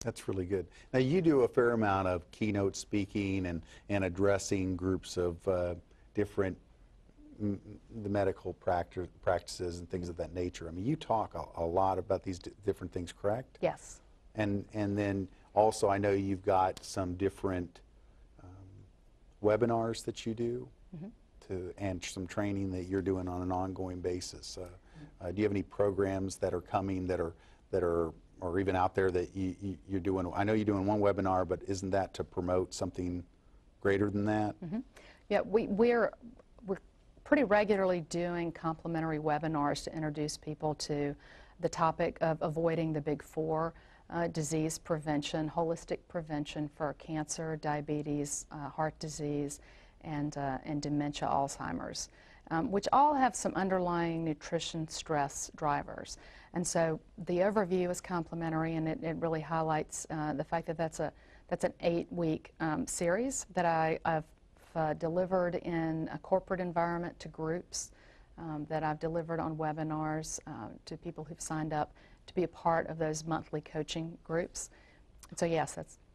That's really good. Now you do a fair amount of keynote speaking and, and addressing groups of uh, different the medical practice, practices and things of that nature. I mean, you talk a, a lot about these different things, correct? Yes. And and then also, I know you've got some different um, webinars that you do. Mm -hmm. To, and some training that you're doing on an ongoing basis. Uh, uh, do you have any programs that are coming that are that are or even out there that you, you, are doing? I know you're doing one webinar, but isn't that to promote something greater than that? Mm -hmm. Yeah, we, we're, we're pretty regularly doing complimentary webinars to introduce people to the topic of avoiding the big four. Uh, disease prevention, holistic prevention for cancer, diabetes, uh, heart disease, and, uh, and dementia, Alzheimer's um, which all have some underlying nutrition stress drivers. And so the overview is complementary, and it, it really highlights uh, the fact that that's, a, that's an eight-week um, series that I, have uh, delivered in a corporate environment to groups, um, that I've delivered on webinars uh, to people who've signed up to be a part of those monthly coaching groups. So yes, that's